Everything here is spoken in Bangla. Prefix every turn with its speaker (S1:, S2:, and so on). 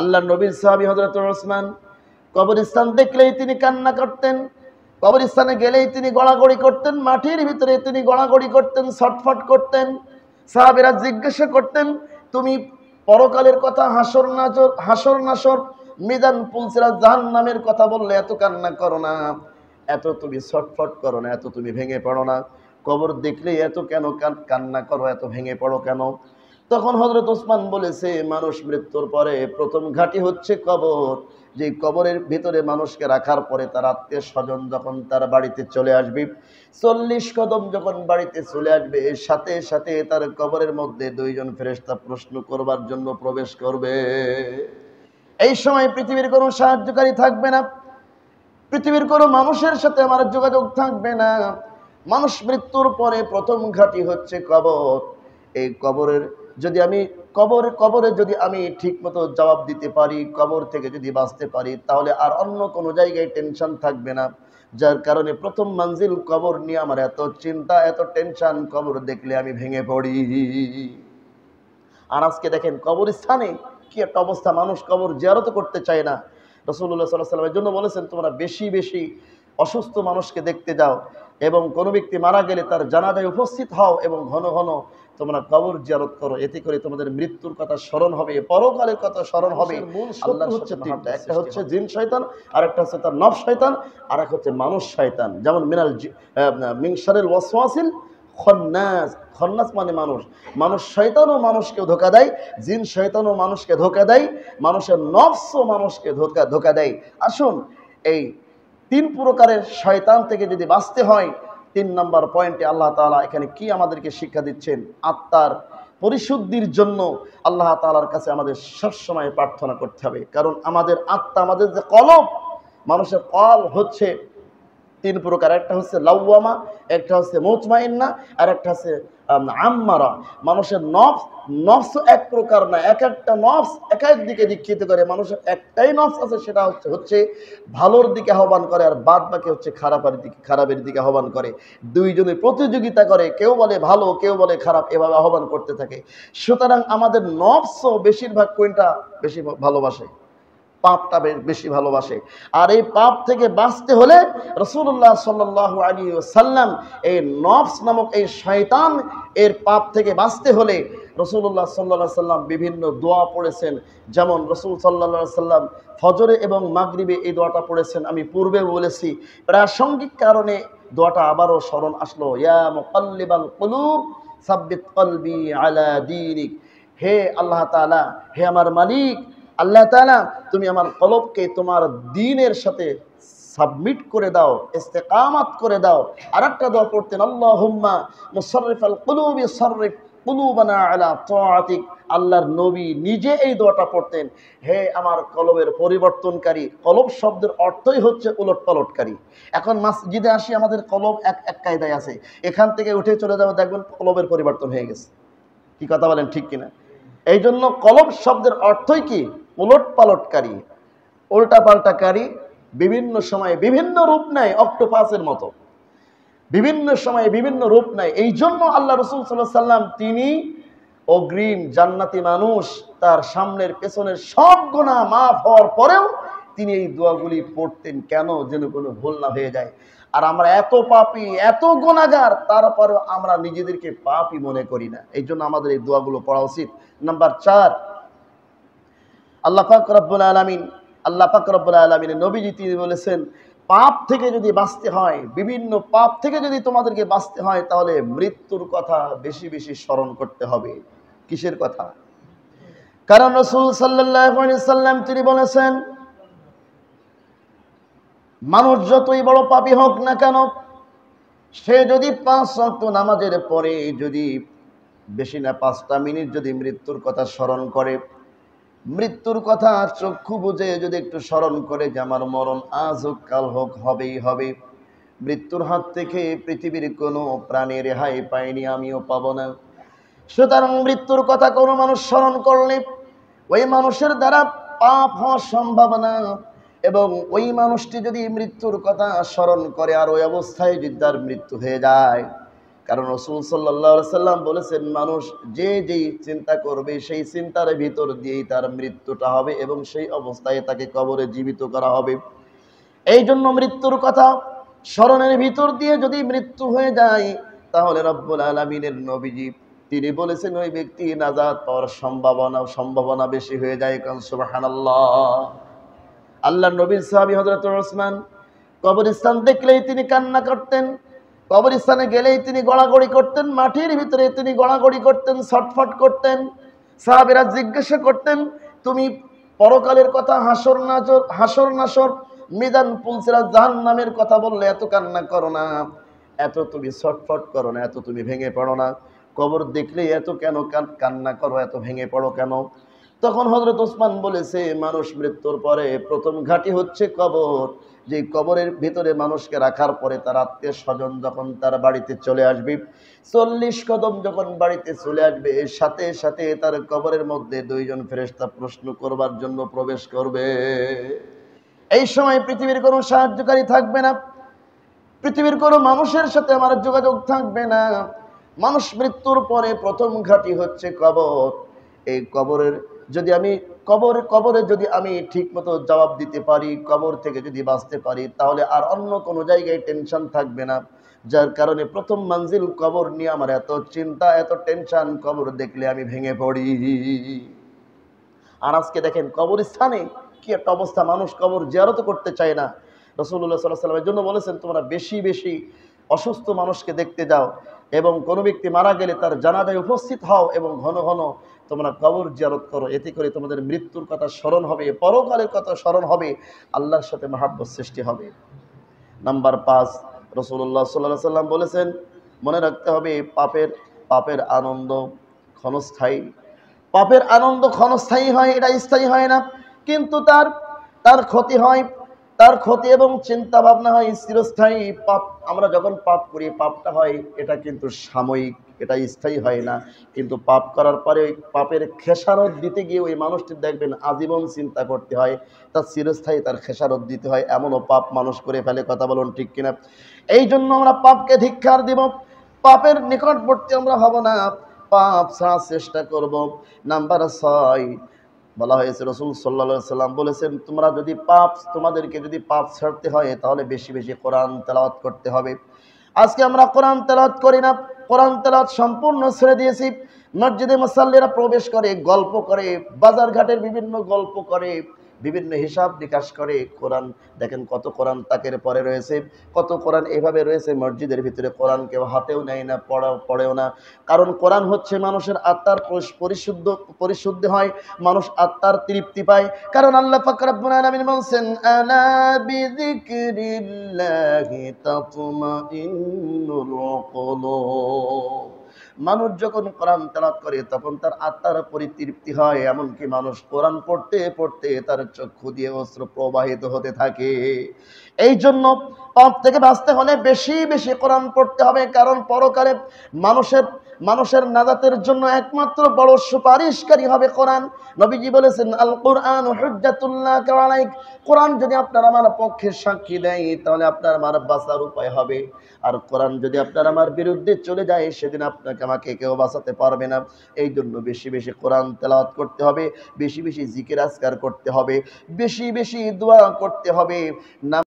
S1: আল্লাহ নবীর সাহাবি হজরত ওসমান কবরস্থান দেখলেই তিনি কান্না করতেন কবরিস্তানে গেলেই তিনি গড়াগড়ি করতেন মাটির ভিতরে তিনি গড়াগড়ি করতেন ছটফট করতেন সাহাবেরা জিজ্ঞাসা করতেন তুমি পরকালের কথা হাসর নাচর হাসর নাসর মিদান পুলসিরা জাহান নামের কথা বললে এত কান্না করো না এত তুমি ছটফট করো না এত তুমি ভেঙে পড়ো না কবর দেখলেই এত কেন কান্না করো এত ভেঙে পড়ো কেন তখন হজরত ওসমান বলেছে মানুষ মৃত্যুর পরে প্রথম ঘাটি হচ্ছে কবর যে কবরের ভিতরে মানুষকে রাখার পরে তার আত্মীয় স্বজন যখন তার বাড়িতে চলে আসবে চল্লিশ কদম যখন বাড়িতে চলে আসবে সাথে সাথে তার কবরের মধ্যে দুইজন ফেরেস্তা প্রশ্ন করবার জন্য প্রবেশ করবে এই সময় পৃথিবীর কোনো সাহায্যকারী থাকবে না পৃথিবীর কোনো মানুষের সাথে আমার যোগাযোগ থাকবে না মানুষ মৃত্যুর পরে প্রথম ঘাটি হচ্ছে কবর এই কবরের যদি আমি কবর কবরে যদি আমি ঠিকমতো জবাব দিতে পারি কবর থেকে যদি বাঁচতে পারি তাহলে আর অন্য কোনো জায়গায় টেনশন থাকবে না যার কারণে প্রথম মঞ্জিল কবর নিয়ে আমার এত চিন্তা এত টেনশন কবর দেখলে আমি ভেঙে পড়ি আর আজকে দেখেন কবরস্থানে কি একটা অবস্থা মানুষ কবর জিয়ারত করতে চায় না রসুল্লাহ সাল্লাহ সাল্লামের জন্য বলেছেন তোমরা বেশি বেশি অসুস্থ মানুষকে দেখতে যাও এবং কোনো ব্যক্তি মারা গেলে তার জানাজায় উপস্থিত হও এবং ঘন ঘন তোমরা কবর জিয়ারত করো এতে করে তোমাদের মৃত্যুর কথা স্মরণ হবে পরকালের কথা স্মরণ হবে একটা হচ্ছে জিন শৈতান আর একটা হচ্ছে তার নব শৈতান আর এক হচ্ছে মানুষ শয়তান যেমন মিনাল মিংসারের ওয়াসওয়াসিল খন্নাস খন্নাস মানে মানুষ মানুষ শৈতানও মানুষকে ধোকা দেয় জিন শৈতানও মানুষকে ধোকা দেয় মানুষের নফসও মানুষকে ধোকা ধোকা দেয় আসুন এই তিন প্রকারের শয়তান থেকে যদি বাঁচতে হয় তিন নম্বর পয়েন্টে আল্লাহ তালা এখানে কি আমাদেরকে শিক্ষা দিচ্ছেন আত্মার পরিশুদ্ধির জন্য আল্লাহ তালার কাছে আমাদের সবসময় প্রার্থনা করতে হবে কারণ আমাদের আত্মা আমাদের যে কলম মানুষের কল হচ্ছে তিন প্রকার একটা হচ্ছে লাউয়ামা একটা হচ্ছে মোচমাইন্না আর একটা হচ্ছে আম্মারা মানুষের নফস নফস এক প্রকার না এক একটা নফস এক এক দিকে দীক্ষিত করে মানুষের একটাই নফস আছে সেটা হচ্ছে হচ্ছে ভালোর দিকে আহ্বান করে আর বাদ বাকি হচ্ছে খারাপের দিকে খারাপের দিকে আহ্বান করে দুইজনে প্রতিযোগিতা করে কেউ বলে ভালো কেউ বলে খারাপ এভাবে আহ্বান করতে থাকে সুতরাং আমাদের নফসও বেশিরভাগ কোনটা বেশি ভালোবাসে পাপটা বেশি ভালোবাসে আর এই পাপ থেকে বাঁচতে হলে রসুল্লাহ সাল্লাহ আলী সাল্লাম এই নফস নামক এই শয়তান এর পাপ থেকে বাঁচতে হলে রসুল্লাহ সাল্লা সাল্লাম বিভিন্ন দোয়া পড়েছেন যেমন রসুল সাল্লা সাল্লাম ফজরে এবং মাগরিবে এই দোয়াটা পড়েছেন আমি পূর্বে বলেছি প্রাসঙ্গিক কারণে দোয়াটা আবারও স্মরণ আসলো ইয়া মোকাল্লিবাল সাব্বিত আলা দিনিক হে আল্লাহ তালা হে আমার মালিক আল্লাহ তালা তুমি আমার কলবকে তোমার দিনের সাথে সাবমিট করে দাও ইস্তেকামাত করে দাও আর একটা দোয়া পড়তেন আল্লাহ হুম্মা মুসরিফ আল কুলুবি সরিফ কুলুবানা আলা তোয়াতিক আল্লাহর নবী নিজে এই দোয়াটা পড়তেন হে আমার কলবের পরিবর্তনকারী কলব শব্দের অর্থই হচ্ছে উলট পালটকারী এখন মাসজিদে আসি আমাদের কলব এক এক কায়দায় আছে এখান থেকে উঠে চলে যাবে দেখবেন কলবের পরিবর্তন হয়ে গেছে কি কথা বলেন ঠিক কিনা এই জন্য কলব শব্দের অর্থই কি উলট পালটকারী উল্টাপাল্টাকারী বিভিন্ন সময়ে বিভিন্ন রূপ নেয় অক্টোপাসের মতো বিভিন্ন সময়ে বিভিন্ন রূপ নেয় এই জন্য আল্লাহ রসুল সাল্লাহ সাল্লাম তিনি অগ্রিম জান্নাতি মানুষ তার সামনের পেছনের সব গোনা মাফ হওয়ার পরেও তিনি এই দোয়াগুলি পড়তেন কেন যেন কোনো ভুল না হয়ে যায় আর আমরা এত পাপি এত গোনাগার তারপরেও আমরা নিজেদেরকে পাপি মনে করি না এই জন্য আমাদের এই দোয়াগুলো পড়া উচিত নাম্বার চার আল্লাহ পাক রব্বুল আলমিন আল্লাহ পাক রব্বুল নবীজি তিনি বলেছেন পাপ থেকে যদি বাঁচতে হয় বিভিন্ন পাপ থেকে যদি তোমাদেরকে বাঁচতে হয় তাহলে মৃত্যুর কথা বেশি বেশি স্মরণ করতে হবে কিসের কথা কারণ রসুল সাল্লাম তিনি বলেছেন মানুষ যতই বড় পাপি হোক না কেন সে যদি পাঁচ শক্ত নামাজের পরে যদি বেশি না পাঁচটা মিনিট যদি মৃত্যুর কথা স্মরণ করে মৃত্যুর কথা চক্ষু বুঝে যদি একটু স্মরণ করে যে আমার মরণ আজ হোক কাল হোক হবেই হবে মৃত্যুর হাত থেকে পৃথিবীর কোনো প্রাণী রেহাই পায়নি আমিও পাব না সুতরাং মৃত্যুর কথা কোনো মানুষ স্মরণ করলে ওই মানুষের দ্বারা পাপ হওয়ার সম্ভাবনা এবং ওই মানুষটি যদি মৃত্যুর কথা স্মরণ করে আর ওই অবস্থায় যদি তার মৃত্যু হয়ে যায় কারণ রসুল সাল্লা সাল্লাম বলেছেন মানুষ যে যেই চিন্তা করবে সেই চিন্তার ভিতর দিয়েই তার মৃত্যুটা হবে এবং সেই অবস্থায় তাকে কবরে জীবিত করা হবে এই জন্য মৃত্যুর কথা স্মরণের ভিতর দিয়ে যদি মৃত্যু হয়ে যায় তাহলে রব্বুল আলমিনের নবীজি তিনি বলেছেন ওই ব্যক্তি নাজাদ পাওয়ার সম্ভাবনা সম্ভাবনা বেশি হয়ে যায় কারণ সুবাহান আল্লাহ নবীর সাহাবি হজরত ওসমান কবরস্থান দেখলেই তিনি কান্না করতেন কবরস্থানে গেলেই তিনি গড়াগড়ি করতেন মাটির ভিতরে তিনি গড়াগড়ি করতেন ছটফট করতেন সাহাবিরা জিজ্ঞাসা করতেন তুমি পরকালের কথা হাসর নাচর হাসর নাসর মিদান পুলসিরা জাহান নামের কথা বললে এত কান্না করো না এত তুমি ছটফট করো না এত তুমি ভেঙে পড়ো না কবর দেখলেই এত কেন কান্না করো এত ভেঙে পড়ো কেন তখন হজরত ওসমান বলেছে মানুষ মৃত্যুর পরে প্রথম ঘাটি হচ্ছে কবর যে কবরের ভিতরে মানুষকে রাখার পরে তার আত্মীয় স্বজন যখন তার বাড়িতে চলে আসবে চল্লিশ কদম যখন বাড়িতে চলে আসবে সাথে সাথে তার কবরের মধ্যে দুইজন ফেরেস্তা প্রশ্ন করবার জন্য প্রবেশ করবে এই সময় পৃথিবীর কোনো সাহায্যকারী থাকবে না পৃথিবীর কোনো মানুষের সাথে আমার যোগাযোগ থাকবে না মানুষ মৃত্যুর পরে প্রথম ঘাটি হচ্ছে কবর এই কবরের যদি আমি কবর কবরে যদি আমি ঠিকমতো জবাব দিতে পারি কবর থেকে যদি বাঁচতে পারি তাহলে আর অন্য কোনো জায়গায় টেনশন থাকবে না যার কারণে প্রথম মঞ্জিল কবর নিয়ে আমার এত চিন্তা এত টেনশন কবর দেখলে আমি ভেঙে পড়ি আর আজকে দেখেন কবরস্থানে কি একটা অবস্থা মানুষ কবর জিয়ারত করতে চায় না রসুল্লাহ সাল্লাহ সাল্লামের জন্য বলেছেন তোমরা বেশি বেশি অসুস্থ মানুষকে দেখতে যাও এবং কোনো ব্যক্তি মারা গেলে তার জানাজায় উপস্থিত হও এবং ঘন ঘন তোমরা কবর জিয়ারত করো এতে করে তোমাদের মৃত্যুর কথা স্মরণ হবে পরকালের কথা স্মরণ হবে আল্লাহর সাথে মাহাব্বত সৃষ্টি হবে নাম্বার পাঁচ রসুল্লাহ সাল্লাহ সাল্লাম বলেছেন মনে রাখতে হবে পাপের পাপের আনন্দ ক্ষণস্থায়ী পাপের আনন্দ ক্ষণস্থায়ী হয় এটা স্থায়ী হয় না কিন্তু তার তার ক্ষতি হয় তার ক্ষতি এবং চিন্তা ভাবনা হয় চিরস্থায়ী পাপ আমরা যখন পাপ করি পাপটা হয় এটা কিন্তু সাময়িক এটা স্থায়ী হয় না কিন্তু পাপ করার পরে ওই পাপের খেসারত দিতে গিয়ে ওই মানুষটি দেখবেন আজীবন চিন্তা করতে হয় তার চিরস্থায়ী তার খেসারত দিতে হয় এমনও পাপ মানুষ করে ফেলে কথা বলুন ঠিক কিনা এই জন্য আমরা পাপকে ধিক্ষার দিব পাপের নিকটবর্তী আমরা হব না পাপ ছাড়ার চেষ্টা করব নাম্বার ছয় বলা হয়েছে রসুল সাল্লা সাল্লাম বলেছেন তোমরা যদি পাপ তোমাদেরকে যদি পাপ ছাড়তে হয় তাহলে বেশি বেশি কোরআন তেলাওয়াত করতে হবে আজকে আমরা কোরআন তেলাওয়াত করি না কোরআন তেলাত সম্পূর্ণ ছেড়ে দিয়েছি মসজিদে মুসাল্লিরা প্রবেশ করে গল্প করে বাজারঘাটের বিভিন্ন গল্প করে বিভিন্ন হিসাব নিকাশ করে কোরআন দেখেন কত কোরআন তাকের পরে রয়েছে কত কোরআন এভাবে রয়েছে মসজিদের ভিতরে কোরআন কেউ হাতেও নেয় না পড়া পড়েও না কারণ কোরআন হচ্ছে মানুষের আত্মার পরিশুদ্ধ পরিশুদ্ধ হয় মানুষ আত্মার তৃপ্তি পায় কারণ আল্লাহ ফাকরাবুল বলছেন আলা মানুষ যখন কোরআন তেলাত করে তখন তার আত্মার পরিতৃপ্তি হয় এমনকি মানুষ কোরআন পড়তে পড়তে তার চক্ষু দিয়ে অস্ত্র প্রবাহিত হতে থাকে এই জন্য পাপ থেকে বাঁচতে হলে বেশি বেশি কোরআন পড়তে হবে কারণ পরকালে মানুষের মানুষের নাজাতের জন্য একমাত্র বড় সুপারিশকারী হবে কোরআন নবীজি বলেছেন আল কোরআন কোরআন যদি আপনার আমার পক্ষে সাক্ষী দেয় তাহলে আপনার আমার বাঁচার উপায় হবে আর কোরআন যদি আপনার আমার বিরুদ্ধে চলে যায় সেদিন আপনাকে আমাকে কেউ বাঁচাতে পারবে না এই জন্য বেশি বেশি কোরআন তেলাওয়াত করতে হবে বেশি বেশি জিকির আজকার করতে হবে বেশি বেশি দোয়া করতে হবে না